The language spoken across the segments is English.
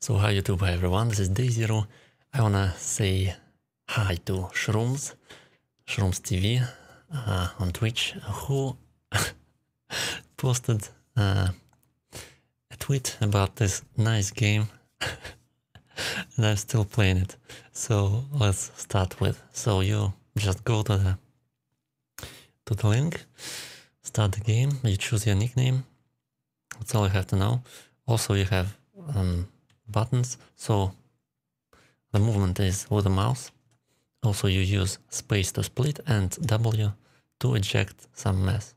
So hi YouTube, hi everyone, this is Day Zero. I wanna say hi to Shrooms, Shrooms TV uh, on Twitch, who posted uh, a tweet about this nice game and I'm still playing it. So let's start with. So you just go to the to the link, start the game, you choose your nickname. That's all you have to know. Also you have um, buttons. So the movement is with the mouse. Also you use space to split and W to eject some mess,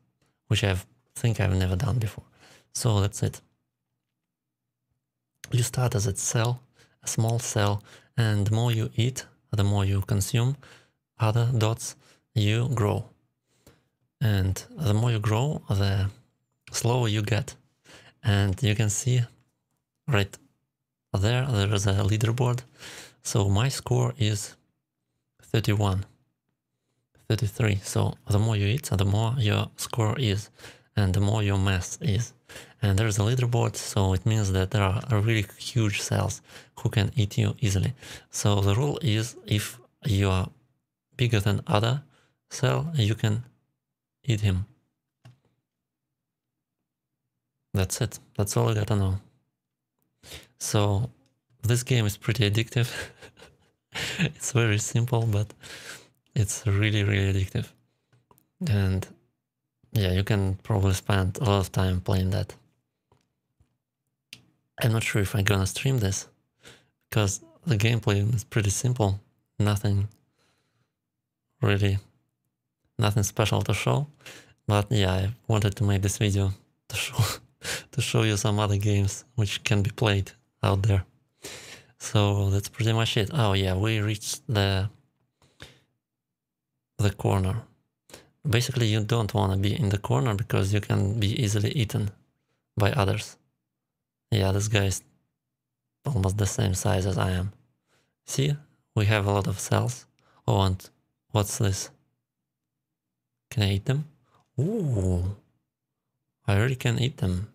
which I think I've never done before. So that's it. You start as a cell, a small cell, and the more you eat, the more you consume other dots, you grow. And the more you grow, the slower you get. And you can see right there there's a leaderboard so my score is 31 33 so the more you eat the more your score is and the more your mass is and there's a leaderboard so it means that there are really huge cells who can eat you easily so the rule is if you are bigger than other cell you can eat him that's it that's all i gotta know so this game is pretty addictive. it's very simple, but it's really, really addictive. And yeah, you can probably spend a lot of time playing that. I'm not sure if I'm gonna stream this, because the gameplay is pretty simple. Nothing really, nothing special to show. But yeah, I wanted to make this video to show to show you some other games which can be played out there. So that's pretty much it. Oh yeah, we reached the the corner. Basically, you don't want to be in the corner because you can be easily eaten by others. Yeah, this guy is almost the same size as I am. See, we have a lot of cells. Oh, and what's this? Can I eat them? Ooh, I already can eat them.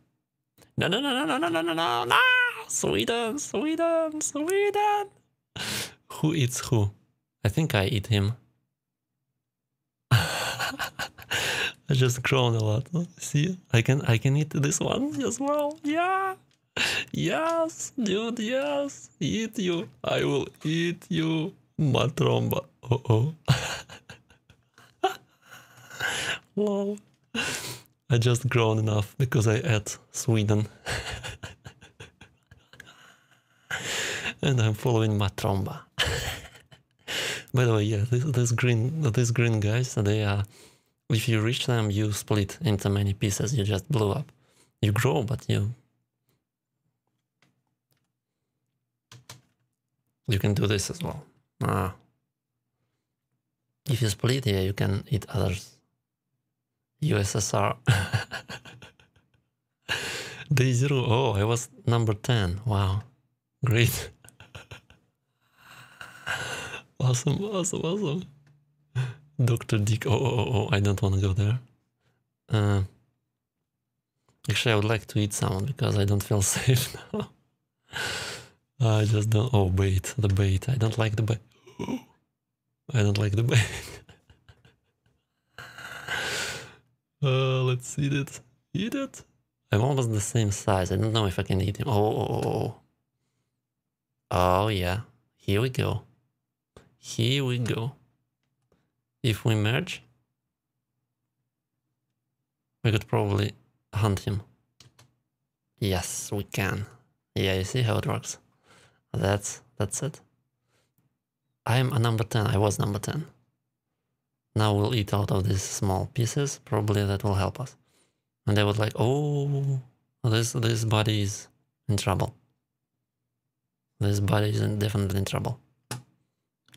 No, no, no, no, no, no, no, no, no! Sweden, Sweden, Sweden. Who eats who? I think I eat him. I just grown a lot. See, I can I can eat this one as well. Yeah. Yes, dude, yes. Eat you. I will eat you. Matromba. Uh-oh. Lol. I just grown enough because I ate Sweden. and I'm following Matromba. By the way, yeah, this, this green these green guys, they are if you reach them, you split into many pieces. You just blow up. You grow, but you you can do this as well. Ah. If you split, yeah, you can eat others. USSR. Day zero. Oh, I was number 10. Wow. Great. Awesome, awesome, awesome. Dr. Dick, oh, oh, oh, oh, I don't want to go there. Uh, actually, I would like to eat someone because I don't feel safe now. I just don't. Oh, bait, the bait. I don't like the bait. I don't like the bait. uh, let's eat it. Eat it. I'm almost the same size. I don't know if I can eat him. Oh, oh, oh. Oh, oh yeah. Here we go. Here we go. If we merge, we could probably hunt him. Yes, we can. Yeah, you see how it works. That's that's it. I'm a number 10. I was number 10. Now we'll eat out of these small pieces. Probably that will help us. And they would like, oh, this this body is in trouble. This body is in, definitely in trouble.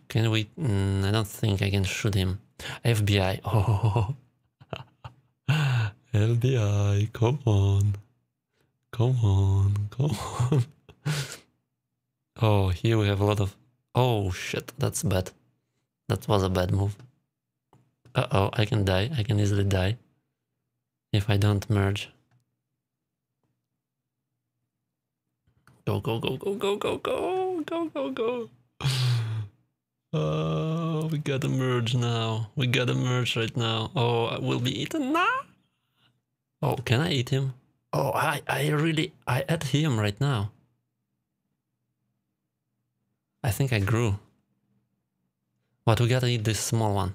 Can we? Mm, I don't think I can shoot him. FBI. Oh. FBI, come on. Come on, come on. oh, here we have a lot of... Oh, shit, that's bad. That was a bad move. Uh-oh, I can die. I can easily die. If I don't merge. Go, go, go, go, go, go, go, go, go, go. Oh, we gotta merge now. We gotta merge right now. Oh, I will be eaten now. Oh, can I eat him? Oh, I, I really, I ate him right now. I think I grew. But we gotta eat this small one.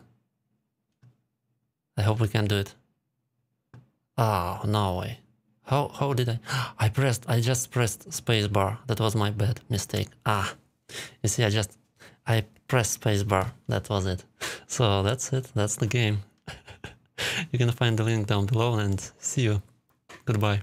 I hope we can do it. Oh, no way. How, how did I? I pressed, I just pressed spacebar. That was my bad mistake. Ah, you see, I just I pressed spacebar. That was it. So that's it. That's the game. you can find the link down below and see you. Goodbye.